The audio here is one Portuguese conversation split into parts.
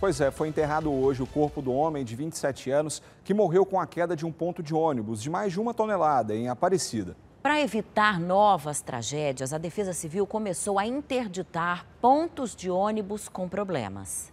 Pois é, foi enterrado hoje o corpo do homem de 27 anos que morreu com a queda de um ponto de ônibus de mais de uma tonelada em Aparecida. Para evitar novas tragédias, a Defesa Civil começou a interditar pontos de ônibus com problemas.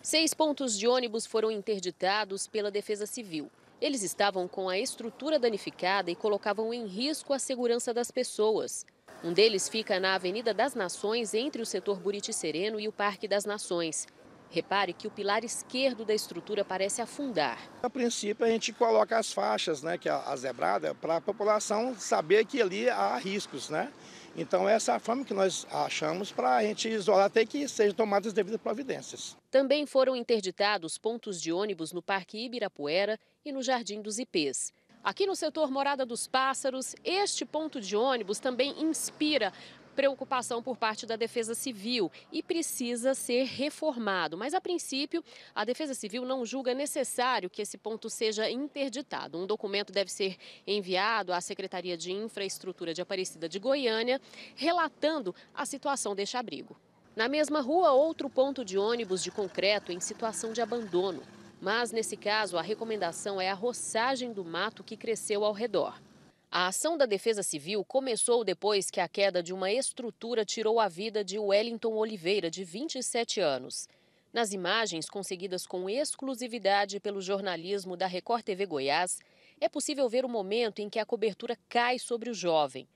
Seis pontos de ônibus foram interditados pela Defesa Civil. Eles estavam com a estrutura danificada e colocavam em risco a segurança das pessoas. Um deles fica na Avenida das Nações, entre o setor Buriti Sereno e o Parque das Nações. Repare que o pilar esquerdo da estrutura parece afundar. A princípio, a gente coloca as faixas, né, que é a zebrada, para a população saber que ali há riscos, né? Então, essa é a forma que nós achamos para a gente isolar até que sejam tomadas as devidas providências. Também foram interditados pontos de ônibus no Parque Ibirapuera e no Jardim dos Ipês. Aqui no setor Morada dos Pássaros, este ponto de ônibus também inspira preocupação por parte da Defesa Civil e precisa ser reformado. Mas, a princípio, a Defesa Civil não julga necessário que esse ponto seja interditado. Um documento deve ser enviado à Secretaria de Infraestrutura de Aparecida de Goiânia, relatando a situação deste abrigo. Na mesma rua, outro ponto de ônibus de concreto em situação de abandono. Mas, nesse caso, a recomendação é a roçagem do mato que cresceu ao redor. A ação da Defesa Civil começou depois que a queda de uma estrutura tirou a vida de Wellington Oliveira, de 27 anos. Nas imagens conseguidas com exclusividade pelo jornalismo da Record TV Goiás, é possível ver o momento em que a cobertura cai sobre o jovem.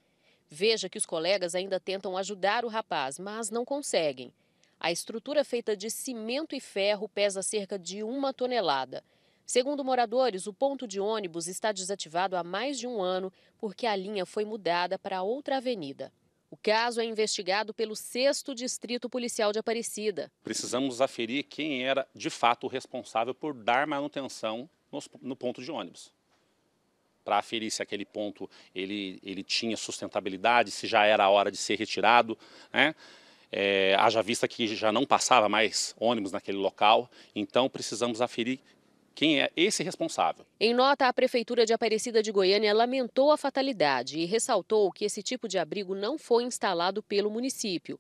Veja que os colegas ainda tentam ajudar o rapaz, mas não conseguem. A estrutura feita de cimento e ferro pesa cerca de uma tonelada. Segundo moradores, o ponto de ônibus está desativado há mais de um ano porque a linha foi mudada para outra avenida. O caso é investigado pelo 6 Distrito Policial de Aparecida. Precisamos aferir quem era de fato o responsável por dar manutenção no ponto de ônibus para aferir se aquele ponto ele, ele tinha sustentabilidade, se já era a hora de ser retirado. Né? é, haja vista que já não passava mais ônibus naquele local, então precisamos aferir quem é esse responsável. Em nota, a Prefeitura de Aparecida de Goiânia lamentou a fatalidade e ressaltou que esse tipo de abrigo não foi instalado pelo município.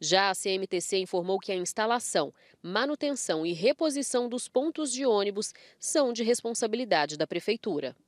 Já a CMTC informou que a instalação, manutenção e reposição dos pontos de ônibus são de responsabilidade da Prefeitura.